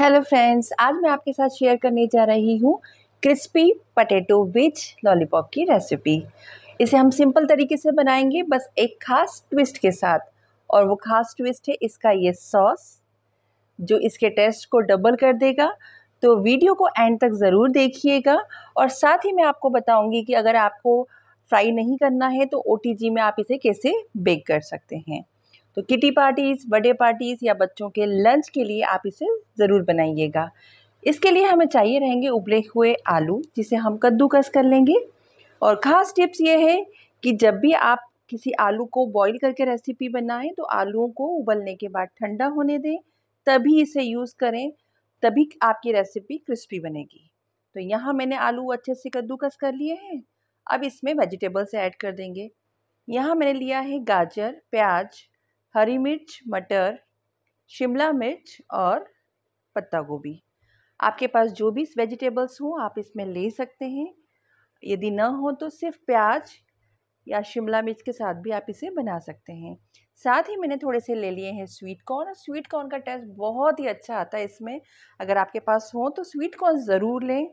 hello friends आज मैं आपके साथ शेयर करने जा रही हूँ क्रिस्पी पटेटो विच लॉलीपॉप की रेसिपी इसे हम सिंपल तरीके से बनाएंगे बस एक खास ट्विस्ट के साथ और वो खास ट्विस्ट है इसका ये सॉस जो इसके टेस्ट को डबल कर देगा तो वीडियो को एंड तक ज़रूर देखिएगा और साथ ही मैं आपको बताऊँगी कि अगर आपको फ्राई नहीं करना है तो ओ में आप इसे कैसे बेक कर सकते हैं तो किटी पार्टीज़ बर्थडे पार्टीज़ या बच्चों के लंच के लिए आप इसे ज़रूर बनाइएगा इसके लिए हमें चाहिए रहेंगे उबले हुए आलू जिसे हम कद्दूकस कर लेंगे और ख़ास टिप्स ये है कि जब भी आप किसी आलू को बॉईल करके रेसिपी बनाएं तो आलूओं को उबलने के बाद ठंडा होने दें तभी इसे यूज़ करें तभी आपकी रेसिपी क्रिस्पी बनेगी तो यहाँ मैंने आलू अच्छे से कद्दूकस कर लिए हैं अब इसमें वेजिटेबल्स ऐड कर देंगे यहाँ मैंने लिया है गाजर प्याज हरी मिर्च मटर शिमला मिर्च और पत्ता गोभी आपके पास जो भी वेजिटेबल्स हो आप इसमें ले सकते हैं यदि न हो तो सिर्फ प्याज या शिमला मिर्च के साथ भी आप इसे बना सकते हैं साथ ही मैंने थोड़े से ले लिए हैं स्वीट कॉर्न और स्वीट कॉर्न का टेस्ट बहुत ही अच्छा आता है इसमें अगर आपके पास हो तो स्वीट कॉर्न ज़रूर लें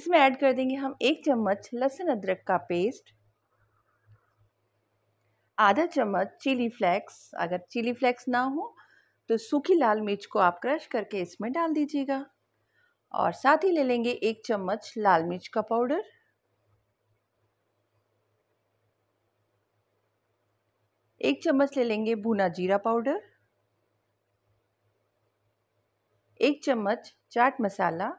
इसमें ऐड कर देंगे हम एक चम्मच लहसुन अदरक का पेस्ट आधा चम्मच चिली फ्लेक्स अगर चिली फ्लेक्स ना हो तो सूखी लाल मिर्च को आप क्रश करके इसमें डाल दीजिएगा और साथ ही ले लेंगे एक चम्मच लाल मिर्च का पाउडर एक चम्मच ले लेंगे भुना जीरा पाउडर एक चम्मच चाट मसाला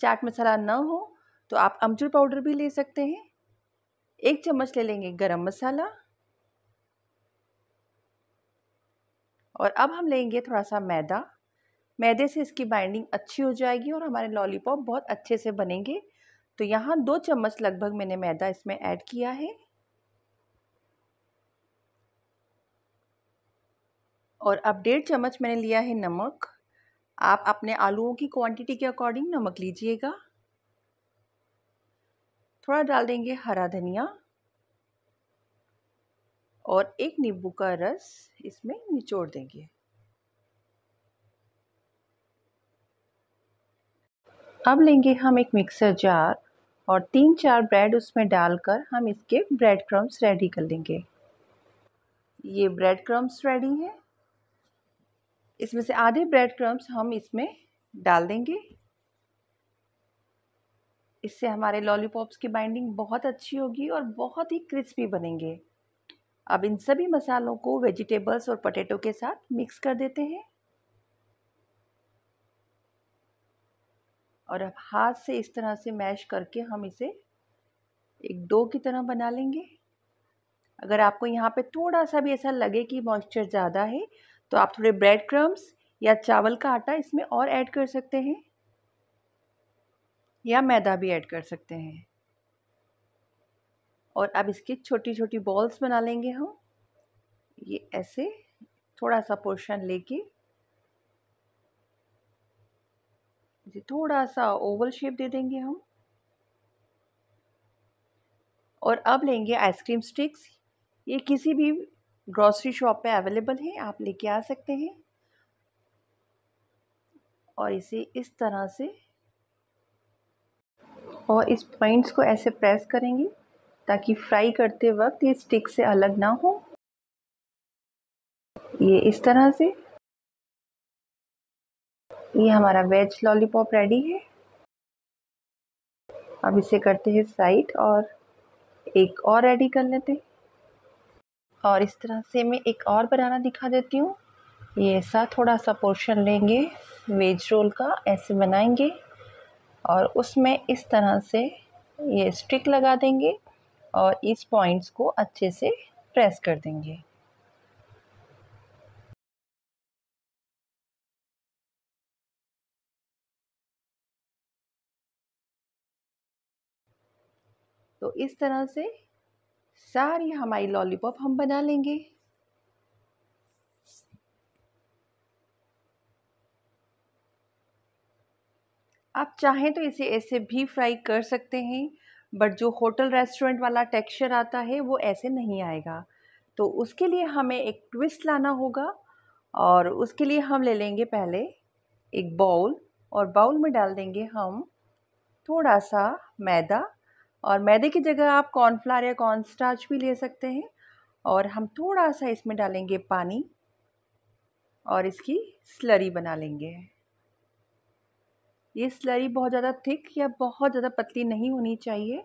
चाट मसाला ना हो तो आप अमचूर पाउडर भी ले सकते हैं एक चम्मच ले लेंगे गरम मसाला और अब हम लेंगे थोड़ा सा मैदा मैदे से इसकी बाइंडिंग अच्छी हो जाएगी और हमारे लॉलीपॉप बहुत अच्छे से बनेंगे तो यहाँ दो चम्मच लगभग मैंने मैदा इसमें ऐड किया है और अब डेढ़ चम्मच मैंने लिया है नमक आप अपने आलूओं की क्वांटिटी के अकॉर्डिंग नमक लीजिएगा थोड़ा डाल देंगे हरा धनिया और एक नींबू का रस इसमें निचोड़ देंगे अब लेंगे हम एक मिक्सर जार और तीन चार ब्रेड उसमें डालकर हम इसके ब्रेड क्रम्स रेडी कर लेंगे ये ब्रेड क्रम्स रेडी हैं इसमें से आधे ब्रेड क्रम्स हम इसमें डाल देंगे इससे हमारे लॉलीपॉप्स की बाइंडिंग बहुत अच्छी होगी और बहुत ही क्रिस्पी बनेंगे अब इन सभी मसालों को वेजिटेबल्स और पटेटो के साथ मिक्स कर देते हैं और अब हाथ से इस तरह से मैश करके हम इसे एक डो की तरह बना लेंगे अगर आपको यहाँ पे थोड़ा सा भी ऐसा लगे कि मॉइस्चर ज़्यादा है तो आप थोड़े ब्रेड क्रम्स या चावल का आटा इसमें और ऐड कर सकते हैं या मैदा भी ऐड कर सकते हैं और अब इसकी छोटी छोटी बॉल्स बना लेंगे हम ये ऐसे थोड़ा सा पोर्शन लेके इसे थोड़ा सा ओवल शेप दे देंगे हम और अब लेंगे आइसक्रीम स्टिक्स ये किसी भी ग्रॉसरी शॉप पे अवेलेबल है आप लेके आ सकते हैं और इसे इस तरह से और इस पॉइंट्स को ऐसे प्रेस करेंगे ताकि फ्राई करते वक्त ये स्टिक से अलग ना हो ये इस तरह से ये हमारा वेज लॉलीपॉप रेडी है अब इसे करते हैं साइड और एक और रेडी कर लेते और इस तरह से मैं एक और बनाना दिखा देती हूँ ये ऐसा थोड़ा सा पोर्शन लेंगे वेज रोल का ऐसे बनाएंगे और उसमें इस तरह से ये स्टिक लगा देंगे और इस पॉइंट्स को अच्छे से प्रेस कर देंगे तो इस तरह से सारी हमारी लॉलीपॉप हम बना लेंगे आप चाहें तो इसे ऐसे भी फ्राई कर सकते हैं बट जो होटल रेस्टोरेंट वाला टेक्सचर आता है वो ऐसे नहीं आएगा तो उसके लिए हमें एक ट्विस्ट लाना होगा और उसके लिए हम ले लेंगे पहले एक बाउल और बाउल में डाल देंगे हम थोड़ा सा मैदा और मैदे की जगह आप कॉर्नफ्लावर या कॉर्न स्टार्च भी ले सकते हैं और हम थोड़ा सा इसमें डालेंगे पानी और इसकी स्लरी बना लेंगे ये स्लरी बहुत ज़्यादा थिक या बहुत ज़्यादा पतली नहीं होनी चाहिए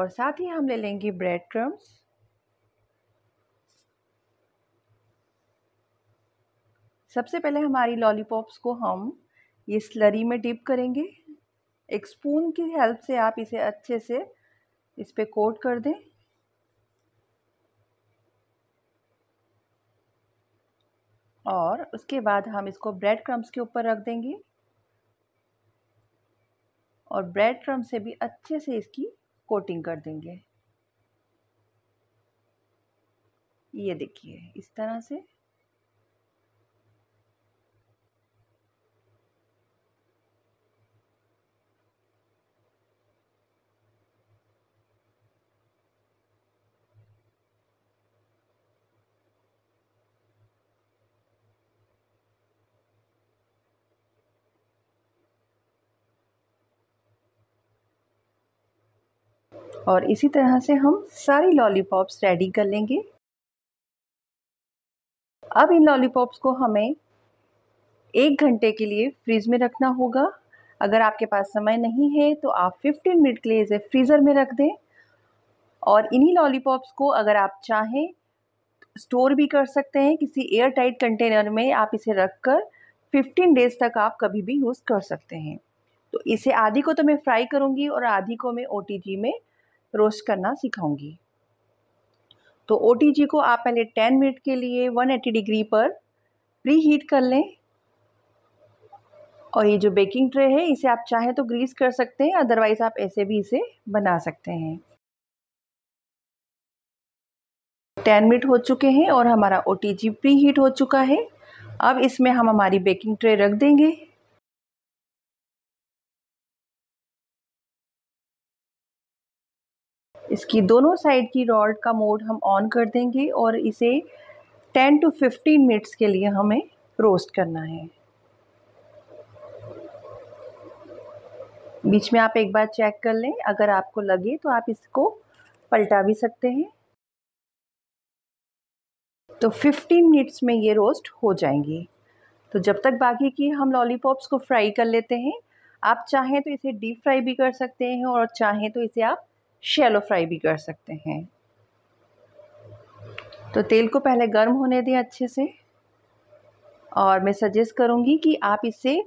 और साथ ही हम ले लेंगे ब्रेड क्रम्स सबसे पहले हमारी लॉलीपॉप्स को हम ये स्लरी में डिप करेंगे एक स्पून की हेल्प से आप इसे अच्छे से इस पर कोट कर दें और उसके बाद हम इसको ब्रेड क्रम्स के ऊपर रख देंगे और ब्रेड क्रम से भी अच्छे से इसकी कोटिंग कर देंगे ये देखिए इस तरह से और इसी तरह से हम सारी लॉलीपॉप्स रेडी कर लेंगे अब इन लॉलीपॉप्स को हमें एक घंटे के लिए फ्रीज में रखना होगा अगर आपके पास समय नहीं है तो आप 15 मिनट के लिए इसे फ्रीज़र में रख दें और इन्हीं लॉलीपॉप्स को अगर आप चाहें स्टोर भी कर सकते हैं किसी एयर टाइट कंटेनर में आप इसे रख कर फिफ्टीन डेज़ तक आप कभी भी यूज़ कर सकते हैं तो इसे आधी को तो मैं फ्राई करूँगी और आधी को मैं ओ में रोस्ट करना सिखाऊंगी तो ओ को आप पहले 10 मिनट के लिए 180 डिग्री पर प्री हीट कर लें और ये जो बेकिंग ट्रे है इसे आप चाहें तो ग्रीस कर सकते हैं अदरवाइज़ आप ऐसे भी इसे बना सकते हैं 10 मिनट हो चुके हैं और हमारा ओ प्री हीट हो चुका है अब इसमें हम हमारी बेकिंग ट्रे रख देंगे इसकी दोनों साइड की रॉड का मोड हम ऑन कर देंगे और इसे 10 टू 15 मिनट्स के लिए हमें रोस्ट करना है बीच में आप एक बार चेक कर लें अगर आपको लगे तो आप इसको पलटा भी सकते हैं तो 15 मिनट्स में ये रोस्ट हो जाएंगे तो जब तक बाकी की हम लॉलीपॉप्स को फ्राई कर लेते हैं आप चाहें तो इसे डीप फ्राई भी कर सकते हैं और चाहें तो इसे आप शेलो फ्राई भी कर सकते हैं तो तेल को पहले गर्म होने दें अच्छे से और मैं सजेस्ट करूँगी कि आप इसे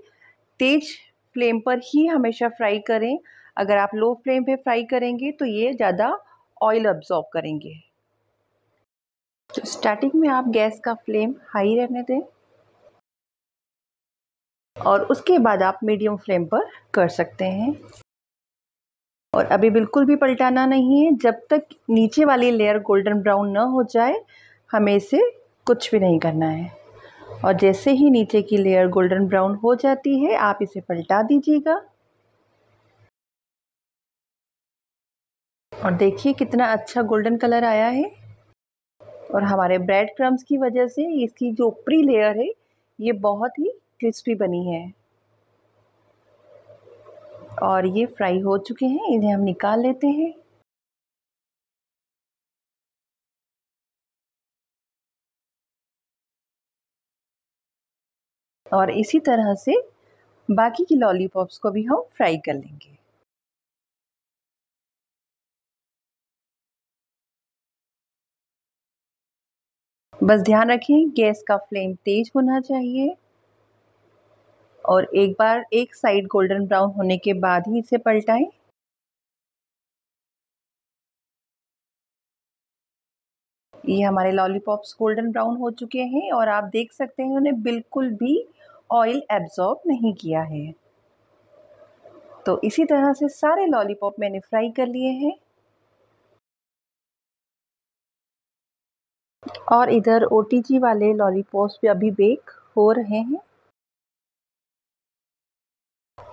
तेज फ्लेम पर ही हमेशा फ्राई करें अगर आप लो फ्लेम पे फ्राई करेंगे तो ये ज़्यादा ऑयल अब्जॉर्ब करेंगे तो स्टार्टिंग में आप गैस का फ्लेम हाई रहने दें और उसके बाद आप मीडियम फ्लेम पर कर सकते हैं और अभी बिल्कुल भी पलटाना नहीं है जब तक नीचे वाली लेयर गोल्डन ब्राउन ना हो जाए हमें इसे कुछ भी नहीं करना है और जैसे ही नीचे की लेयर गोल्डन ब्राउन हो जाती है आप इसे पलटा दीजिएगा और देखिए कितना अच्छा गोल्डन कलर आया है और हमारे ब्रेड क्रम्स की वजह से इसकी जो ऊपरी लेयर है ये बहुत ही क्रिस्पी बनी है और ये फ्राई हो चुके हैं इन्हें हम निकाल लेते हैं और इसी तरह से बाकी की लॉलीपॉप्स को भी हम फ्राई कर लेंगे बस ध्यान रखें गैस का फ्लेम तेज होना चाहिए और एक बार एक साइड गोल्डन ब्राउन होने के बाद ही इसे पलटाएं ये हमारे लॉलीपॉप्स गोल्डन ब्राउन हो चुके हैं और आप देख सकते हैं उन्हें बिल्कुल भी ऑयल एब्जॉर्ब नहीं किया है तो इसी तरह से सारे लॉलीपॉप मैंने फ्राई कर लिए हैं और इधर ओ वाले लॉलीपॉप्स भी अभी बेक हो रहे हैं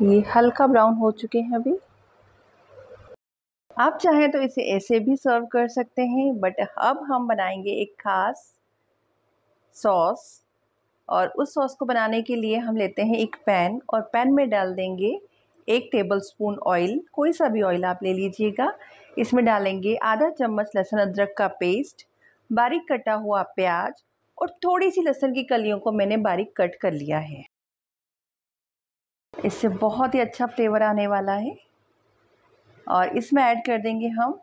ये हल्का ब्राउन हो चुके हैं अभी आप चाहें तो इसे ऐसे भी सर्व कर सकते हैं बट अब हम बनाएंगे एक ख़ास सॉस और उस सॉस को बनाने के लिए हम लेते हैं एक पैन और पैन में डाल देंगे एक टेबल स्पून ऑयल कोई सा भी ऑयल आप ले लीजिएगा इसमें डालेंगे आधा चम्मच लहसुन अदरक का पेस्ट बारीक कटा हुआ प्याज और थोड़ी सी लहसुन की कलियों को मैंने बारीक कट कर लिया है इससे बहुत ही अच्छा फ्लेवर आने वाला है और इसमें ऐड कर देंगे हम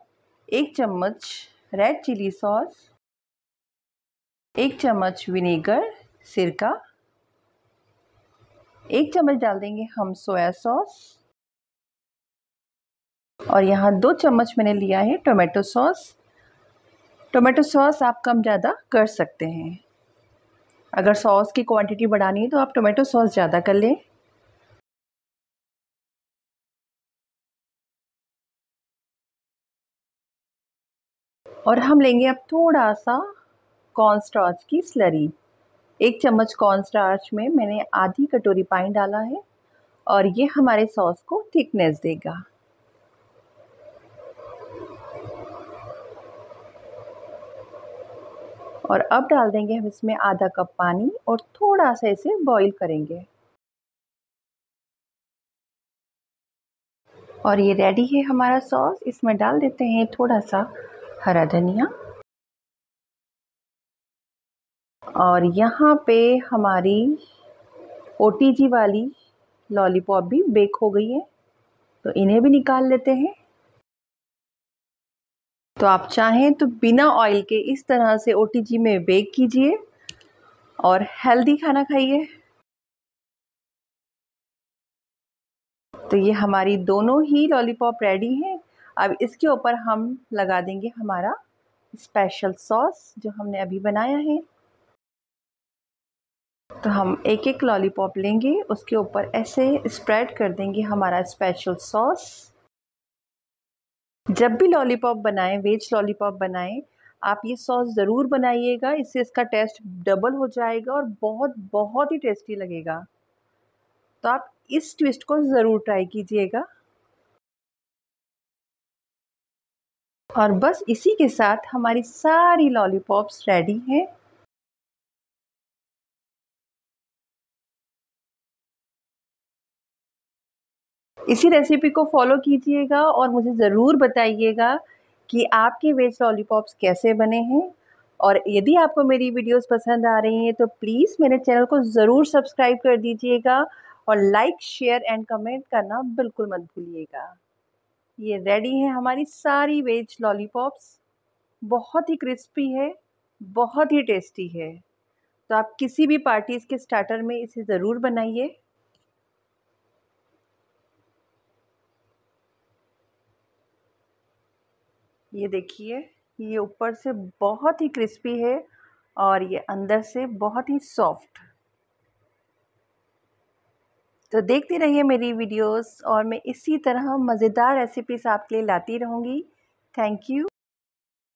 एक चम्मच रेड चिली सॉस एक चम्मच विनेगर सिरका एक चम्मच डाल देंगे हम सोया सॉस और यहाँ दो चम्मच मैंने लिया है टोमेटो सॉस टोमेटो सॉस आप कम ज़्यादा कर सकते हैं अगर सॉस की क्वांटिटी बढ़ानी है तो आप टोमेटो सॉस ज़्यादा कर लें और हम लेंगे अब थोड़ा सा कॉर्नस्टार्च की स्लरी एक चम्मच कॉर्नस्टार्च में मैंने आधी कटोरी पानी डाला है और ये हमारे सॉस को थिकनेस देगा और अब डाल देंगे हम इसमें आधा कप पानी और थोड़ा सा इसे बॉईल करेंगे और ये रेडी है हमारा सॉस इसमें डाल देते हैं थोड़ा सा हरा धनिया और यहाँ पे हमारी ओ वाली लॉलीपॉप भी बेक हो गई है तो इन्हें भी निकाल लेते हैं तो आप चाहें तो बिना ऑयल के इस तरह से ओ में बेक कीजिए और हेल्दी खाना खाइए तो ये हमारी दोनों ही लॉलीपॉप रेडी हैं अब इसके ऊपर हम लगा देंगे हमारा स्पेशल सॉस जो हमने अभी बनाया है तो हम एक एक लॉलीपॉप लेंगे उसके ऊपर ऐसे स्प्रेड कर देंगे हमारा स्पेशल सॉस जब भी लॉलीपॉप बनाएं वेज लॉलीपॉप बनाएं आप ये सॉस ज़रूर बनाइएगा इससे इसका टेस्ट डबल हो जाएगा और बहुत बहुत ही टेस्टी लगेगा तो आप इस ट्विस्ट को ज़रूर ट्राई कीजिएगा और बस इसी के साथ हमारी सारी लॉलीपॉप्स रेडी हैं इसी रेसिपी को फॉलो कीजिएगा और मुझे ज़रूर बताइएगा कि आपके वेज लॉलीपॉप्स कैसे बने हैं और यदि आपको मेरी वीडियोस पसंद आ रही हैं तो प्लीज़ मेरे चैनल को ज़रूर सब्सक्राइब कर दीजिएगा और लाइक शेयर एंड कमेंट करना बिल्कुल मत भूलिएगा ये रेडी है हमारी सारी वेज लॉलीपॉप्स बहुत ही क्रिस्पी है बहुत ही टेस्टी है तो आप किसी भी पार्टीज़ के स्टार्टर में इसे ज़रूर बनाइए ये देखिए ये ऊपर से बहुत ही क्रिस्पी है और ये अंदर से बहुत ही सॉफ्ट तो देखते रहिए मेरी वीडियोस और मैं इसी तरह मज़ेदार रेसिपीज़ आपके लिए लाती रहूँगी थैंक यू